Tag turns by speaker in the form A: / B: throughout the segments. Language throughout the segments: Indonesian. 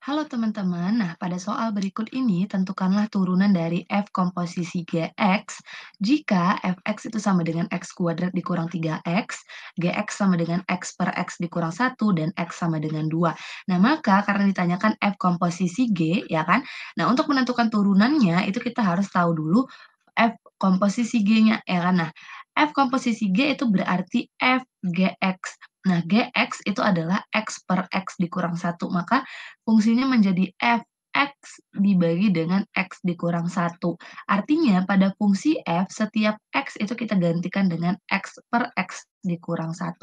A: Halo teman-teman, nah pada soal berikut ini tentukanlah turunan dari F komposisi Gx jika Fx itu sama dengan X kuadrat dikurang 3X, Gx sama dengan X per X dikurang 1, dan X sama dengan 2. Nah maka karena ditanyakan F komposisi G, ya kan? Nah untuk menentukan turunannya itu kita harus tahu dulu F komposisi G-nya, ya kan? Nah F komposisi G itu berarti F Gx Nah, gx itu adalah x per x dikurang 1, maka fungsinya menjadi f X dibagi dengan X dikurang 1. Artinya pada fungsi F, setiap X itu kita gantikan dengan X per X dikurang 1.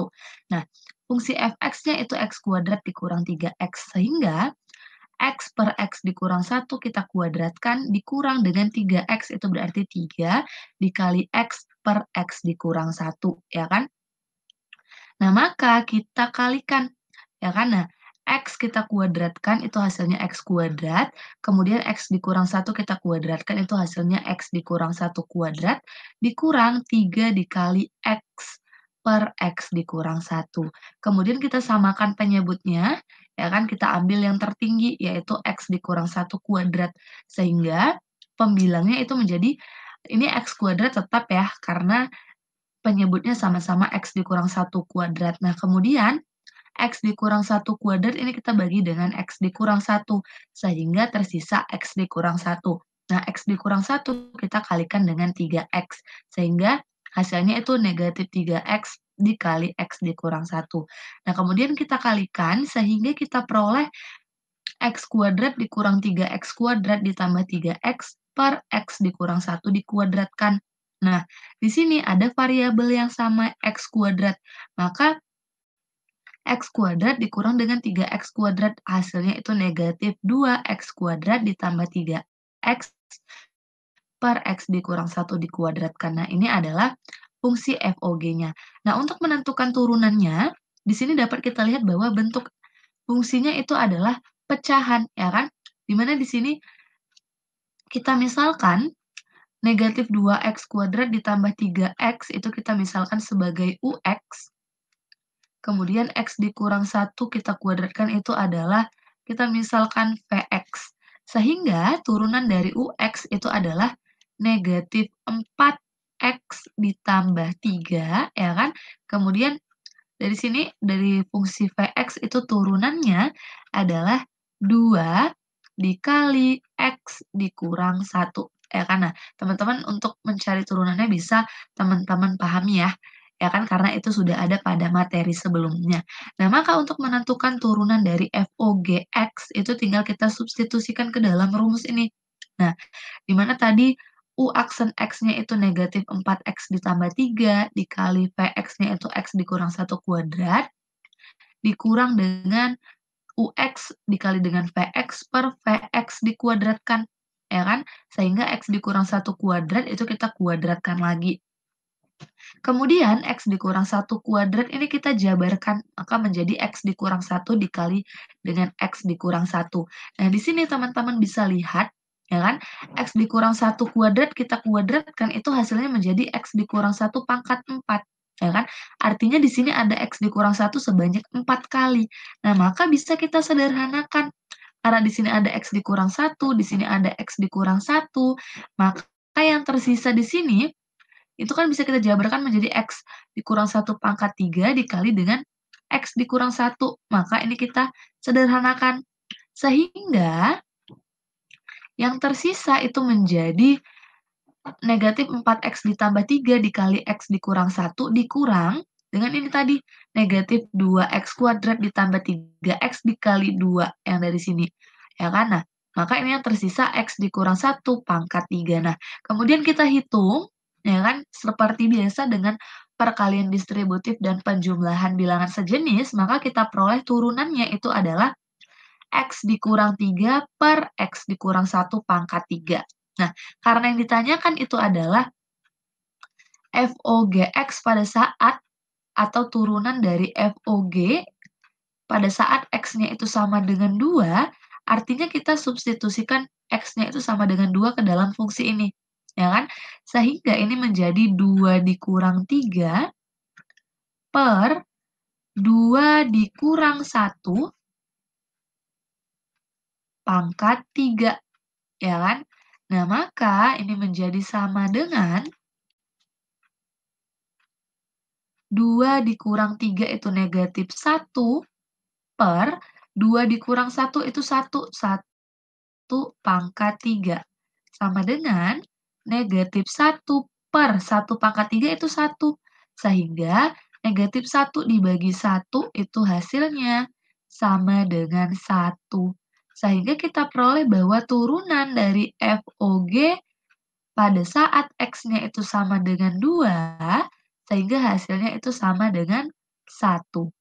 A: Nah, fungsi Fx-nya itu X kuadrat dikurang 3X, sehingga X per X dikurang 1 kita kuadratkan dikurang dengan 3X itu berarti 3 dikali X per X dikurang 1, ya kan? Nah, maka kita kalikan, ya kan? Nah, X kita kuadratkan itu hasilnya X kuadrat, kemudian X dikurang 1 kita kuadratkan itu hasilnya X dikurang 1 kuadrat, dikurang 3 dikali X per X dikurang 1. Kemudian kita samakan penyebutnya, ya kan kita ambil yang tertinggi yaitu X dikurang 1 kuadrat, sehingga pembilangnya itu menjadi ini X kuadrat tetap ya, karena penyebutnya sama-sama X dikurang 1 kuadrat. Nah, kemudian X dikurang 1 kuadrat ini kita bagi dengan X dikurang 1, sehingga tersisa X dikurang 1. Nah, X dikurang 1 kita kalikan dengan 3X, sehingga hasilnya itu negatif 3X dikali X dikurang 1. Nah, kemudian kita kalikan sehingga kita peroleh X kuadrat dikurang 3X kuadrat ditambah 3X per X dikurang 1 dikuadratkan. Nah, di sini ada variabel yang sama x kuadrat. Maka x kuadrat dikurang dengan 3x kuadrat. Hasilnya itu negatif 2x kuadrat ditambah 3x per x dikurang 1 dikuadratkan. karena ini adalah fungsi FOG-nya. Nah, untuk menentukan turunannya, di sini dapat kita lihat bahwa bentuk fungsinya itu adalah pecahan, ya kan? Dimana di sini kita misalkan negatif 2x kuadrat ditambah 3x itu kita misalkan sebagai ux. Kemudian x dikurang 1 kita kuadratkan itu adalah kita misalkan vx. Sehingga turunan dari ux itu adalah negatif 4x ditambah 3, ya kan? Kemudian dari sini, dari fungsi Vx itu turunannya adalah 2 dikali X dikurang 1 ya kan? Nah, teman-teman untuk mencari turunannya bisa teman-teman pahami ya, ya kan? Karena itu sudah ada pada materi sebelumnya. Nah, maka untuk menentukan turunan dari FOGX itu tinggal kita substitusikan ke dalam rumus ini. Nah, di mana tadi U aksen X-nya itu negatif 4X ditambah 3, dikali PX-nya itu X dikurang 1 kuadrat, dikurang dengan UX dikali dengan VX per VX dikuadratkan ya kan? Sehingga X dikurang satu kuadrat itu kita kuadratkan lagi. Kemudian X dikurang satu kuadrat ini kita jabarkan, maka menjadi X dikurang satu dikali dengan X dikurang satu. Nah, di sini teman-teman bisa lihat ya kan? X dikurang satu kuadrat kita kuadratkan itu hasilnya menjadi X dikurang satu pangkat empat ya kan? Artinya di sini ada X dikurang satu sebanyak 4 kali. Nah, maka bisa kita sederhanakan karena di sini ada X dikurang satu, di sini ada X dikurang satu, maka yang tersisa di sini itu kan bisa kita jabarkan menjadi X dikurang satu pangkat 3 dikali dengan X dikurang satu. Maka ini kita sederhanakan. Sehingga yang tersisa itu menjadi negatif 4X ditambah 3 dikali X dikurang 1 dikurang dengan ini tadi, negatif 2x kuadrat ditambah 3x dikali 2 yang dari sini. Ya kan? Nah, maka ini yang tersisa X dikurang 1 pangkat 3. Nah, kemudian kita hitung, ya kan, seperti biasa dengan perkalian distributif dan penjumlahan bilangan sejenis, maka kita peroleh turunannya itu adalah X dikurang 3 per X dikurang 1 pangkat 3. Nah, karena yang ditanyakan itu adalah FOGX pada saat atau turunan dari FOG pada saat X-nya itu sama dengan 2, artinya kita substitusikan X-nya itu sama dengan 2 ke dalam fungsi ini. Ya kan? Sehingga ini menjadi 2 dikurang 3 per 2 dikurang 1 pangkat 3. Ya kan? Nah, maka ini menjadi sama dengan 2 dikurang 3 itu negatif 1 per 2 dikurang 1 itu 1. 1 pangkat 3. Sama dengan negatif 1 per 1 pangkat 3 itu 1. Sehingga negatif 1 dibagi 1 itu hasilnya sama dengan 1. Sehingga kita peroleh bahwa turunan dari FOG pada saat X-nya itu sama dengan 2, sehingga hasilnya itu sama dengan satu